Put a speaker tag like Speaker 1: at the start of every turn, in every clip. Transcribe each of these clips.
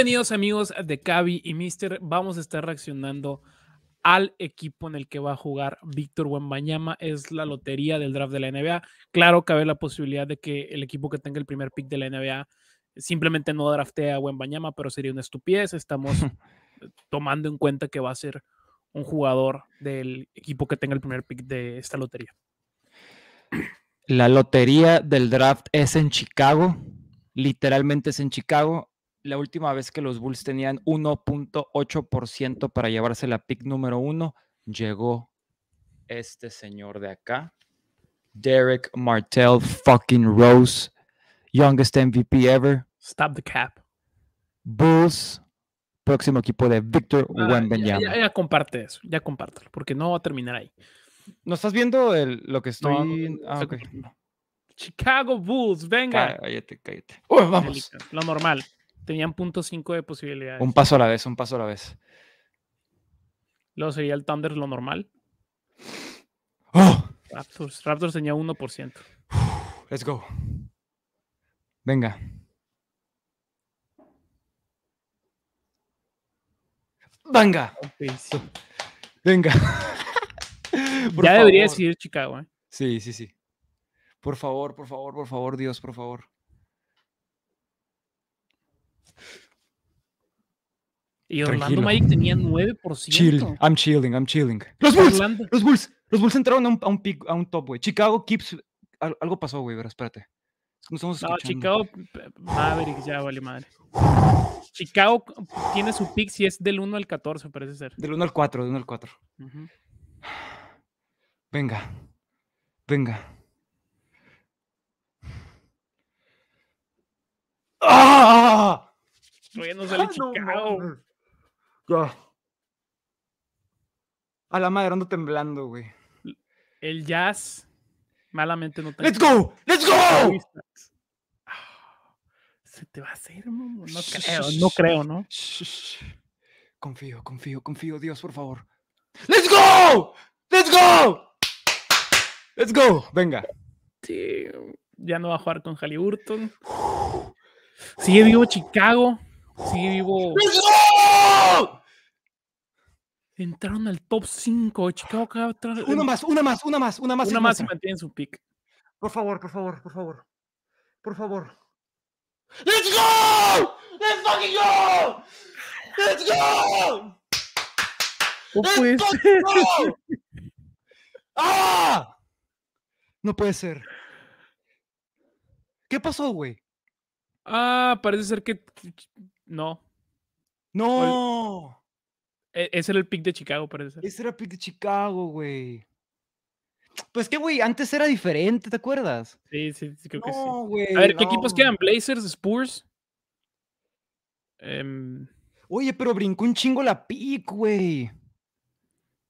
Speaker 1: Bienvenidos amigos de Cavi y Mister. Vamos a estar reaccionando al equipo en el que va a jugar Víctor Wembanyama. Es la lotería del draft de la NBA. Claro, cabe la posibilidad de que el equipo que tenga el primer pick de la NBA simplemente no draftee a Wembanyama, pero sería una estupidez. Estamos tomando en cuenta que va a ser un jugador del equipo que tenga el primer pick de esta lotería.
Speaker 2: La lotería del draft es en Chicago. Literalmente es en Chicago
Speaker 1: la última vez
Speaker 2: que los Bulls tenían 1.8% para llevarse la pick número uno, llegó este señor de acá, Derek Martell fucking Rose, youngest MVP ever.
Speaker 1: Stop the cap.
Speaker 2: Bulls, próximo equipo de Victor ah, Wembanyama.
Speaker 1: Ya, comparte eso, ya compártelo, porque no va a terminar ahí. ¿No estás viendo lo que estoy...? Ah, Chicago Bulls, venga. Cállate, cállate. vamos. Lo normal tenían punto 5 de posibilidades. Un paso a la vez, un paso a la vez. Luego sería el Thunder lo normal. ¡Oh! Raptors. Raptors tenía 1%. Let's go.
Speaker 2: Venga. Venga. Venga. ya debería decir Chicago, ¿eh? Sí, sí, sí. Por favor, por favor, por favor, Dios, por favor. Y Orlando Magic tenía
Speaker 1: 9%. Chill,
Speaker 2: I'm chilling, I'm chilling. Los Bulls, los Bulls, los Bulls entraron a un, pick, a un top, güey. Chicago Keeps, algo pasó, güey, pero
Speaker 1: espérate. No, estamos no Chicago, Maverick, ya vale madre. Chicago tiene su pick si es del 1 al 14, parece ser. Del 1 al 4, del 1 al 4.
Speaker 2: Venga, venga.
Speaker 1: ¡Ah! no sale ah, Chicago.
Speaker 2: Ah. A la madre
Speaker 1: ando temblando, güey. El jazz malamente no te. ¡Let's go! ¡Let's go! Ah, se te va a hacer, No creo,
Speaker 2: no Confío, confío, confío, Dios, por favor. ¡Let's go!
Speaker 1: ¡Let's go! ¡Let's go! Venga. Sí, ya no va a jugar con Halliburton. Sigue vivo Chicago. Sigue vivo. ¡Let's go! entraron al top 5. Chicago Una más, una más, una más, una más. Una más y mantienen su pick. Por favor, por favor,
Speaker 2: por favor. Por favor. ¡Let's go! ¡Let's fucking go! ¡Let's go! No ¡Ah! No puede ser.
Speaker 1: ¿Qué pasó, güey? Ah, parece ser que. No. No. E-, ese era el pick de Chicago, parece. Ese era el pick de
Speaker 2: Chicago, güey. Pues que, güey, antes era diferente, ¿te acuerdas? Sí, sí,
Speaker 1: creo que sí. a ver, ¿qué equipos quedan? Blazers, Spurs. Em. Oye, pero brincó un chingo la pick, güey.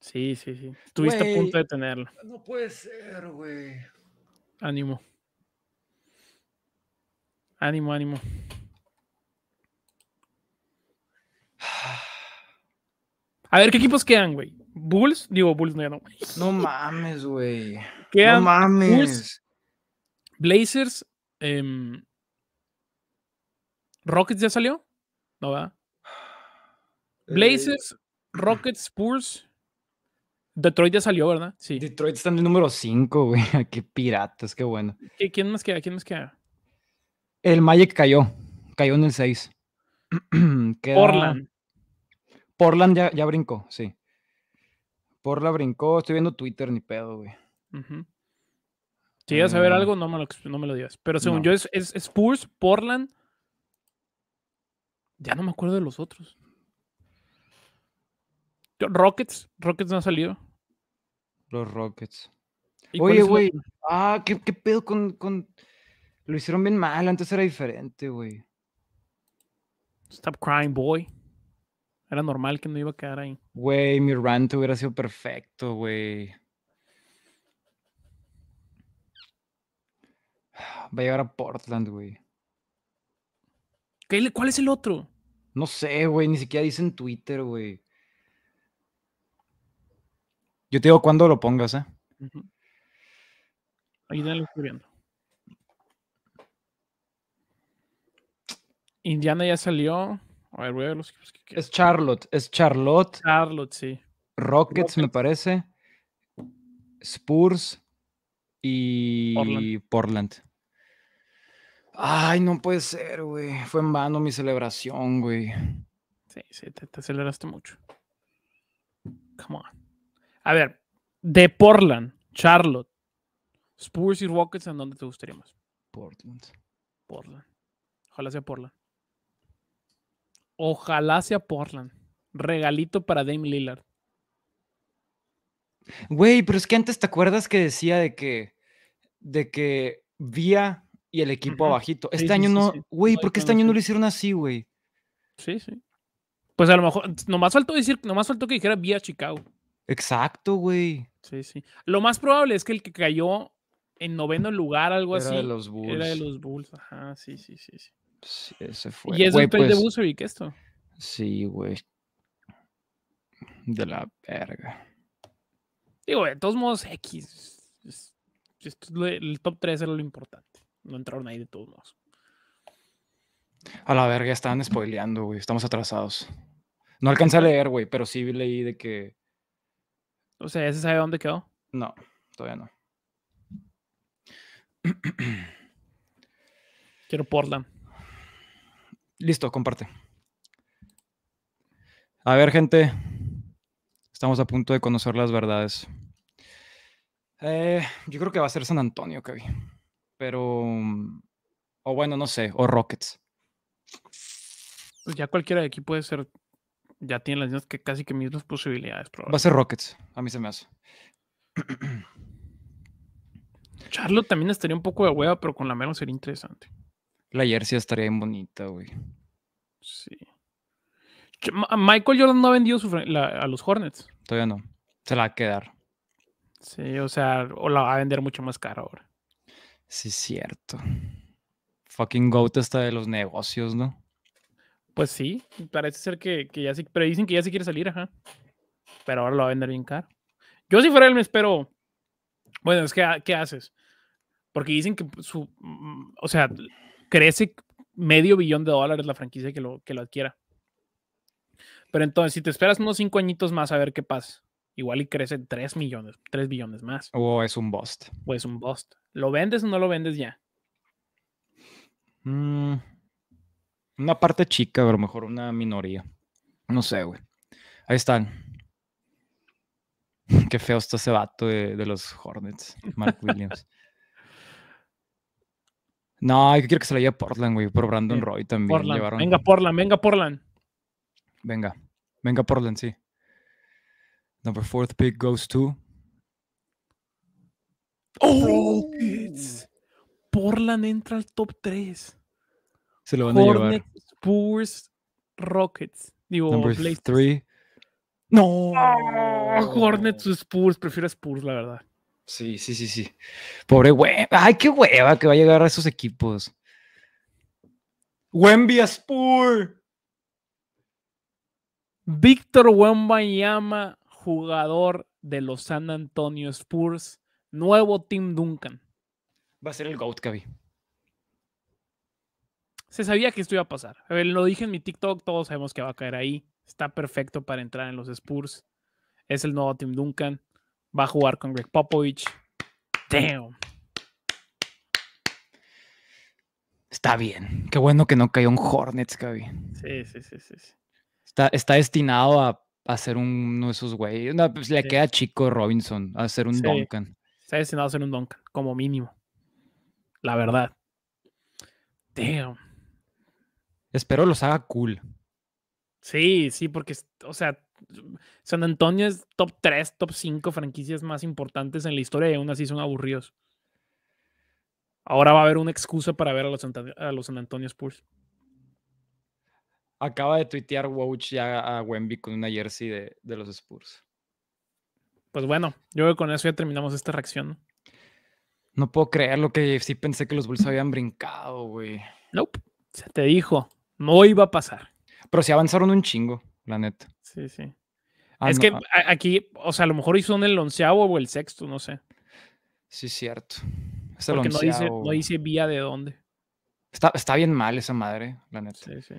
Speaker 1: Sí, sí, sí. Estuviste a punto de tenerlo.
Speaker 2: No puede ser, güey.
Speaker 1: Ánimo. Ánimo, ánimo. A ver, ¿qué equipos quedan, güey? Bulls, digo, Bulls no ya no.
Speaker 2: No mames, güey.
Speaker 1: No mames. Blazers, em, Rockets ya salió. No va. Eh, Blazers, Rockets, Spurs. Detroit ya salió, ¿verdad? Sí. Detroit está en el número 5, güey. qué piratas, qué bueno. ¿Quién más queda? ¿Quién más queda?
Speaker 2: El Magic cayó. Cayó en el 6. Orlando. Portland ya, ya brincó, sí. Portland brincó, estoy viendo Twitter, ni pedo, güey. Si llegas a ver eh, algo,
Speaker 1: no me lo, no me lo digas. Pero según yo, es, Spurs, Portland. Ya no me acuerdo de los otros. Rockets. Rockets no ha salido.
Speaker 2: Los Rockets. Oye, güey.
Speaker 1: Ah, ¿qué, pedo con, con. Lo hicieron bien mal. Antes era diferente, güey. Stop crying, boy. Era normal que no iba a quedar ahí.
Speaker 2: Güey, mi rant hubiera sido perfecto, güey. Va a llegar a Portland, güey. ¿Cuál es el otro? No sé, güey, ni siquiera dice en Twitter, güey. Yo te digo cuándo lo pongas, ¿eh?
Speaker 1: Ahí ya lo estoy viendo. Indiana ya salió. A ver, voy a ver los que Es Charlotte, es Charlotte. Charlotte, sí. Rockets, me
Speaker 2: parece. Spurs y Portland. Ay, no puede ser, güey. Fue en vano mi celebración, güey.
Speaker 1: Sí, sí, te, aceleraste mucho. Come on. A ver, de Portland, Charlotte, Spurs y Rockets, ¿en dónde te gustaría más? Portland. Portland. Ojalá sea Portland. Ojalá sea Portland. Regalito para Dame Lillard.
Speaker 2: Güey, pero es que antes te acuerdas que decía de que de que Vía
Speaker 1: y el equipo abajito. Este año no, güey, ¿por qué este año no lo hicieron así, güey? Sí, sí. Pues a lo mejor nomás faltó decir, nomás faltó que dijera Vía Chicago. Exacto, güey. Sí, sí. Lo más probable es que el que cayó en noveno lugar, algo así. era de los Bulls. era de los Bulls. Ajá, sí, sí, sí, sí ese fue. Y es el un pues, esto.
Speaker 2: Sí, güey. De la verga.
Speaker 1: Digo, de todos modos, X. el top 3 era lo importante. No entraron ahí de todos modos.
Speaker 2: A la verga, están spoileando, güey. Estamos atrasados. No alcancé a leer, güey, pero sí leí de que. O
Speaker 1: sea, ¿ese sabe dónde quedó? No, todavía no. Quiero Portland. Listo, comparte.
Speaker 2: A ver, gente, estamos a punto de conocer las verdades. Eh, yo creo que va a ser San Antonio, Kevin. Pero, o bueno, no sé, o Rockets.
Speaker 1: Pues ya cualquiera de aquí puede ser, ya tiene las mismas que casi que mismas posibilidades. Va a ser Rockets, a mí se me hace. Charlo también estaría un poco de hueva, pero con la menos sería interesante.
Speaker 2: La jersey estaría bien bonita, güey. Sí.
Speaker 1: Michael Jordan no ha vendido a los Hornets.
Speaker 2: Todavía no. Se la va
Speaker 1: a quedar. Sí, o sea, o la va a vender mucho más cara ahora.
Speaker 2: Sí, cierto. Fucking GOAT está de los negocios, ¿no?
Speaker 1: Pues sí, parece ser que, ya sí, pero dicen que ya sí quiere salir, ajá. Pero ahora lo va a vender bien caro. Yo si fuera él me espero. Bueno, es que ¿qué haces? Porque dicen que su, mm, o sea, crece medio billón de dólares la franquicia que lo, que lo adquiera. Pero entonces, si te esperas unos cinco añitos más a ver qué pasa, igual y crece 3 millones, tres billones más.
Speaker 2: O es un bust.
Speaker 1: O es un bust. ¿Lo vendes o no lo vendes ya?
Speaker 2: Mm, una parte chica, a lo mejor una minoría. No sé, güey. Ahí están. Qué feo está ese vato de los Hornets, Mark Williams. No, yo quiero que se la lleve Portland, güey, por Brandon Roy también. Llevaron...
Speaker 1: Venga, Portland, venga, Portland.
Speaker 2: Venga, venga, Portland, sí. Number fourth pick goes to.
Speaker 1: ¡Oh! Rockets. Portland entra al top 3.
Speaker 2: Se lo van a llevar.
Speaker 1: Spurs, Rockets. Digo, Number 3. No. Ah. Hornets Spurs. Prefiero Spurs, la verdad.
Speaker 2: Sí, sí, sí, sí. Pobre hueva. Ay, qué hueva que va a llegar a esos equipos.
Speaker 1: Wemby Spur. Víctor Wembayama, jugador de los San Antonio Spurs, nuevo Team Duncan. Va a ser el GOAT, Se sabía que esto iba a pasar. lo dije en mi TikTok, todos sabemos que va a caer ahí. Está perfecto para entrar en los Spurs. Es el nuevo Team Duncan va a jugar con Greg Popovich. Damn. Está bien.
Speaker 2: Qué bueno que no cayó un Hornets,
Speaker 1: Gaby. Sí, sí, sí,
Speaker 2: Está, está destinado a, ser uno de esos güeyes. Pues, le queda chico Robinson a ser un Duncan.
Speaker 1: Está destinado a ser un Duncan, como mínimo. La verdad. Damn.
Speaker 2: Espero los haga cool.
Speaker 1: Sí, sí, porque, o sea, San Antonio es top 3, top 5 franquicias más importantes en la historia y aún así son aburridos. Ahora va a haber una excusa para ver a los, San Antonio Spurs. Acaba de
Speaker 2: tuitear Wouch ya a Wemby con una jersey de, los Spurs.
Speaker 1: Pues bueno, yo creo que con eso ya terminamos esta reacción. No, puedo creer lo que sí pensé que los Bulls habían brincado, güey. Nope, se te dijo, no iba a pasar. Pero si
Speaker 2: avanzaron un chingo, la neta. Sí, sí. Ah, es que ah.
Speaker 1: aquí, o sea, a lo mejor hizo en el onceavo o el sexto, no sé. Sí, cierto. Es el Porque no dice, no dice vía de dónde. Está, está bien mal esa madre, la neta. Sí, sí.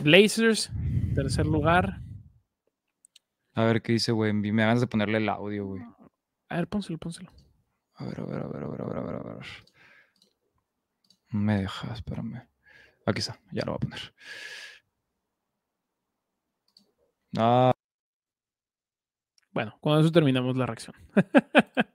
Speaker 1: Blazers, tercer lugar.
Speaker 2: A ver qué dice, güey. Me ganas de ponerle el audio, güey.
Speaker 1: A ver, pónselo, pónselo.
Speaker 2: A ver, a ver, a ver, a ver, a ver, a ver, a ver. Me deja, espérame. Aquí está, ya lo voy a poner.
Speaker 1: Ah. Bueno, con eso terminamos la reacción.